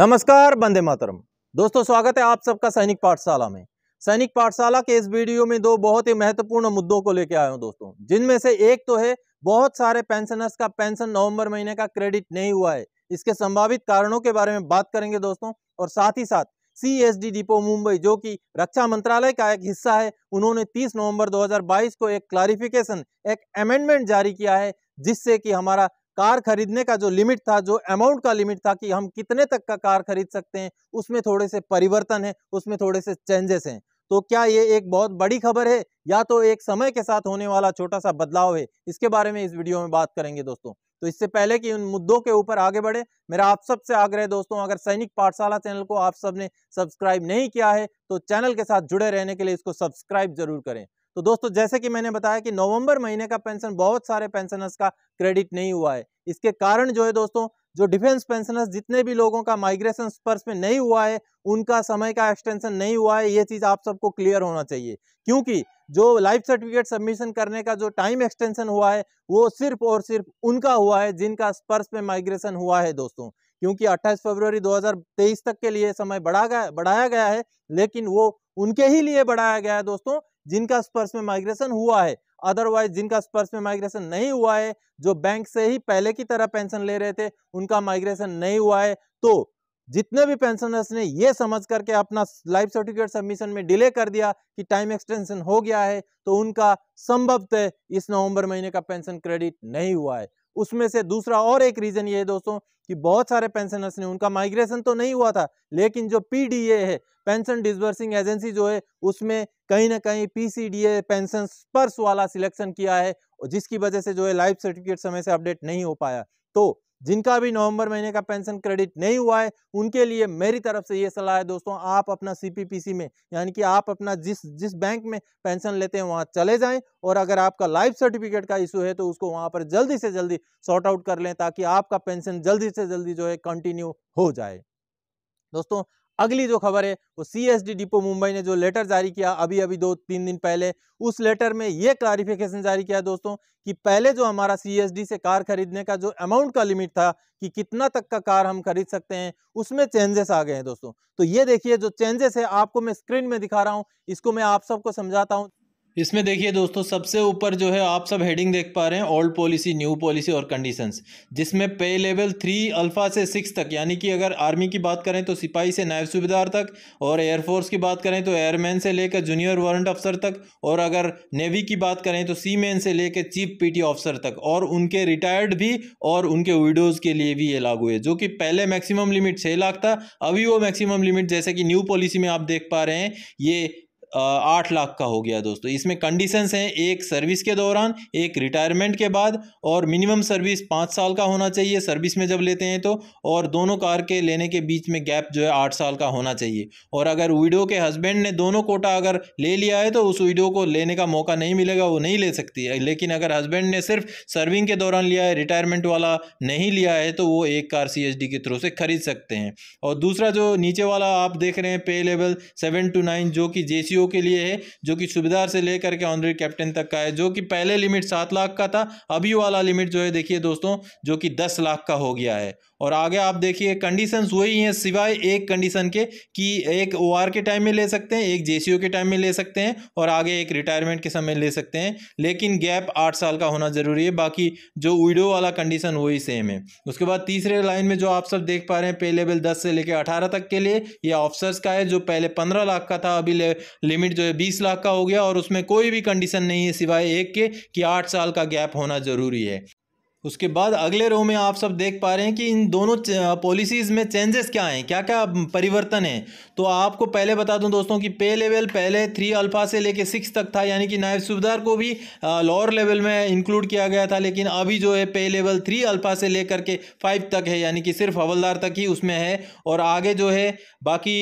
नमस्कार बंदे मातरम दोस्तों स्वागत है आप सबका सैनिक पाठशाला में सैनिक पाठशाला के इस वीडियो में दो बहुत ही महत्वपूर्ण मुद्दों को लेकर आया हूं दोस्तों जिनमें से एक तो है बहुत सारे पेंशनर्स का पेंशन नवंबर महीने का क्रेडिट नहीं हुआ है इसके संभावित कारणों के बारे में बात करेंगे दोस्तों और साथ ही साथ सीएसडी डिपो मुंबई जो कि रक्षा मंत्रालय का एक हिस्सा है उन्होंने 30 नवंबर 2022 को एक क्लारिफिकेशन एक अमेंडमेंट जारी किया है जिससे कि हमारा कार खरीदने का जो लिमिट था जो अमाउंट का लिमिट था कि हम कितने तक का कार खरीद सकते हैं उसमें थोड़े से परिवर्तन है उसमें थोड़े से चेंजेस हैं तो क्या ये एक बहुत बड़ी खबर है या तो एक समय के साथ होने वाला छोटा सा बदलाव है इसके बारे में इस वीडियो में बात करेंगे दोस्तों तो इससे पहले कि उन मुद्दों के ऊपर आगे बढ़े मेरा आप सबसे आग्रह दोस्तों अगर सैनिक पाठशाला चैनल को आप सबने सब्सक्राइब नहीं किया है तो चैनल के साथ जुड़े रहने के लिए इसको सब्सक्राइब जरूर करें तो दोस्तों जैसे कि मैंने बताया कि नवंबर महीने का पेंशन बहुत सारे पेंशनर्स का क्रेडिट नहीं हुआ है इसके कारण जो है दोस्तों जो डिफेंस पेंशनर्स जितने भी लोगों का माइग्रेशन स्पर्श में नहीं हुआ है उनका समय का एक्सटेंशन नहीं हुआ है ये चीज़ आप सबको क्लियर होना चाहिए क्योंकि जो लाइफ सर्टिफिकेट सबमिशन करने का जो टाइम एक्सटेंशन हुआ है वो सिर्फ और सिर्फ उनका हुआ है जिनका स्पर्श में माइग्रेशन हुआ है दोस्तों क्योंकि 28 फरवरी 2023 तक के लिए समय बढ़ा गया बढ़ाया गया है लेकिन वो उनके ही लिए बढ़ाया गया है दोस्तों जिनका स्पर्श में माइग्रेशन हुआ है अदरवाइज जिनका स्पर्श में माइग्रेशन नहीं हुआ है जो बैंक से ही पहले की तरह पेंशन ले रहे थे उनका माइग्रेशन नहीं हुआ है तो जितने भी पेंशनर्स ने यह समझ करके अपना लाइफ सर्टिफिकेट सबमिशन में डिले कर दिया कि टाइम एक्सटेंशन हो गया है तो उनका संभवतः इस नवंबर महीने का पेंशन क्रेडिट नहीं हुआ है उसमें से दूसरा और एक रीज़न ये है दोस्तों कि बहुत सारे पेंशनर्स ने उनका माइग्रेशन तो नहीं हुआ था लेकिन जो पी है पेंशन डिसबर्सिंग एजेंसी जो है उसमें कहीं ना कहीं P C D A pension Sparsh वाला सिलेक्शन किया है जिसकी वजह से जो है लाइफ सर्टिफिकेट समय से अपडेट नहीं हो पाया तो जिनका भी नवंबर महीने का पेंशन क्रेडिट नहीं हुआ है उनके लिए मेरी तरफ से ये सलाह है दोस्तों आप अपना सीपीपीसी में यानी कि आप अपना जिस जिस बैंक में पेंशन लेते हैं वहां चले जाएं और अगर आपका लाइफ सर्टिफिकेट का इशू है तो उसको वहां पर जल्दी से जल्दी सॉर्ट आउट कर लें ताकि आपका पेंशन जल्दी से जल्दी जो है कंटिन्यू हो जाए दोस्तों अगली जो खबर है वो सीएसडी डिपो मुंबई ने जो लेटर जारी किया अभी अभी दो तीन दिन पहले उस लेटर में ये क्लारिफिकेशन जारी किया दोस्तों कि पहले जो हमारा सीएसडी से कार खरीदने का जो अमाउंट का लिमिट था कि कितना तक का कार हम खरीद सकते हैं उसमें चेंजेस आ गए हैं दोस्तों तो ये देखिए जो चेंजेस है आपको मैं स्क्रीन में दिखा रहा हूँ इसको मैं आप सबको समझाता हूँ इसमें देखिए दोस्तों सबसे ऊपर जो है आप सब हेडिंग देख पा रहे हैं ओल्ड पॉलिसी न्यू पॉलिसी और कंडीशंस जिसमें पे लेवल थ्री अल्फ़ा से सिक्स तक यानी कि अगर आर्मी की बात करें तो सिपाही से नायब सूबेदार तक और एयरफोर्स की बात करें तो एयरमैन से लेकर जूनियर वारंट अफसर तक और अगर नेवी की बात करें तो सी मैन से लेकर चीफ पी ऑफिसर तक और उनके रिटायर्ड भी और उनके विडोज़ के लिए भी ये लागू है जो कि पहले मैक्सिमम लिमिट छः लाख था अभी वो मैक्सिमम लिमिट जैसे कि न्यू पॉलिसी में आप देख पा रहे हैं ये आठ लाख का हो गया दोस्तों इसमें कंडीशंस हैं एक सर्विस के दौरान एक रिटायरमेंट के बाद और मिनिमम सर्विस पाँच साल का होना चाहिए सर्विस में जब लेते हैं तो और दोनों कार के लेने के बीच में गैप जो है आठ साल का होना चाहिए और अगर विडो के हस्बैंड ने दोनों कोटा अगर ले लिया है तो उस विडो को लेने का मौका नहीं मिलेगा वो नहीं ले सकती है लेकिन अगर हस्बैंड ने सिर्फ सर्विंग के दौरान लिया है रिटायरमेंट वाला नहीं लिया है तो वो एक कार सी के थ्रू से खरीद सकते हैं और दूसरा जो नीचे वाला आप देख रहे हैं पे लेवल सेवन टू नाइन जो कि जे एनपीओ के लिए है जो कि सुबेदार से लेकर के ऑनरी कैप्टन तक का है जो कि पहले लिमिट सात लाख का था अभी वाला लिमिट जो है देखिए दोस्तों जो कि दस लाख का हो गया है और आगे आप देखिए कंडीशंस वही हैं सिवाय एक कंडीशन के कि एक ओ के टाइम में ले सकते हैं एक जे के टाइम में ले सकते हैं और आगे एक रिटायरमेंट के समय ले सकते हैं लेकिन गैप आठ साल का होना ज़रूरी है बाकी जो विडो वाला कंडीशन वही सेम है उसके बाद तीसरे लाइन में जो आप सब देख पा रहे हैं पे लेवल दस से लेकर अठारह तक के लिए यह ऑफिसर्स का है जो पहले पंद्रह लाख का था अभी लिमिट जो है बीस लाख का हो गया और उसमें कोई भी कंडीशन नहीं है सिवाय एक के कि आठ साल का गैप होना ज़रूरी है उसके बाद अगले रो में आप सब देख पा रहे हैं कि इन दोनों पॉलिसीज़ में चेंजेस क्या हैं क्या क्या परिवर्तन है तो आपको पहले बता दूं दोस्तों कि पे लेवल पहले थ्री अल्फ़ा से लेके सिक्स तक था यानी कि नायब सुबदार को भी लोअर लेवल में इंक्लूड किया गया था लेकिन अभी जो है पे लेवल थ्री अल्फ़ा से लेकर के फाइव तक है यानी कि सिर्फ हवलदार तक ही उसमें है और आगे जो है बाकी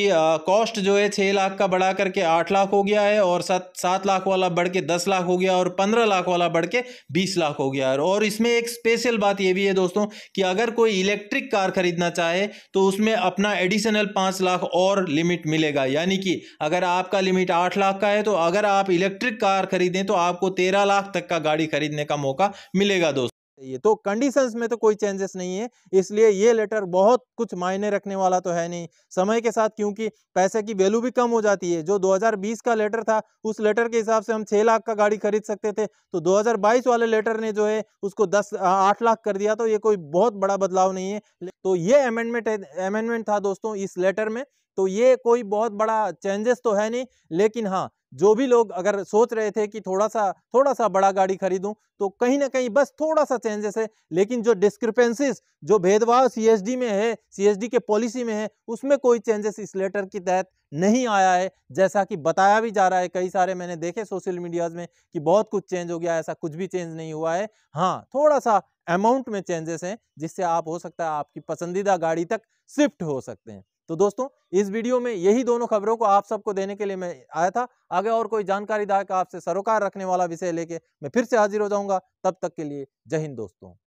कॉस्ट जो है छः लाख का बढ़ा करके आठ लाख हो गया है और सात सात लाख वाला बढ़ के दस लाख हो गया और पंद्रह लाख वाला बढ़ के बीस लाख हो गया और इसमें एक स्पेस स्पेशल बात यह भी है दोस्तों कि अगर कोई इलेक्ट्रिक कार खरीदना चाहे तो उसमें अपना एडिशनल पांच लाख और लिमिट मिलेगा यानी कि अगर आपका लिमिट आठ लाख का है तो अगर आप इलेक्ट्रिक कार खरीदें तो आपको तेरह लाख तक का गाड़ी खरीदने का मौका मिलेगा दोस्तों चाहिए तो कंडीशंस में तो कोई चेंजेस नहीं है इसलिए ये लेटर बहुत कुछ मायने रखने वाला तो है नहीं समय के साथ क्योंकि पैसे की वैल्यू भी कम हो जाती है जो 2020 का लेटर था उस लेटर के हिसाब से हम 6 लाख का गाड़ी खरीद सकते थे तो 2022 वाले लेटर ने जो है उसको 10 आठ लाख कर दिया तो ये कोई बहुत बड़ा बदलाव नहीं है तो ये अमेंडमेंट अमेंडमेंट था दोस्तों इस लेटर में तो ये कोई बहुत बड़ा चेंजेस तो है नहीं लेकिन हाँ जो भी लोग अगर सोच रहे थे कि थोड़ा सा थोड़ा सा बड़ा गाड़ी खरीदूं तो कहीं ना कहीं बस थोड़ा सा चेंजेस है लेकिन जो डिस्क्रिपेंसीज जो भेदभाव सीएसडी में है सीएसडी के पॉलिसी में है उसमें कोई चेंजेस इस लेटर के तहत नहीं आया है जैसा कि बताया भी जा रहा है कई सारे मैंने देखे सोशल मीडियाज में कि बहुत कुछ चेंज हो गया ऐसा कुछ भी चेंज नहीं हुआ है हाँ थोड़ा सा अमाउंट में चेंजेस हैं जिससे आप हो सकता है आपकी पसंदीदा गाड़ी तक शिफ्ट हो सकते हैं तो दोस्तों इस वीडियो में यही दोनों खबरों को आप सबको देने के लिए मैं आया था आगे और कोई जानकारी दायक आपसे सरोकार रखने वाला विषय लेके मैं फिर से हाजिर हो जाऊंगा तब तक के लिए जय हिंद दोस्तों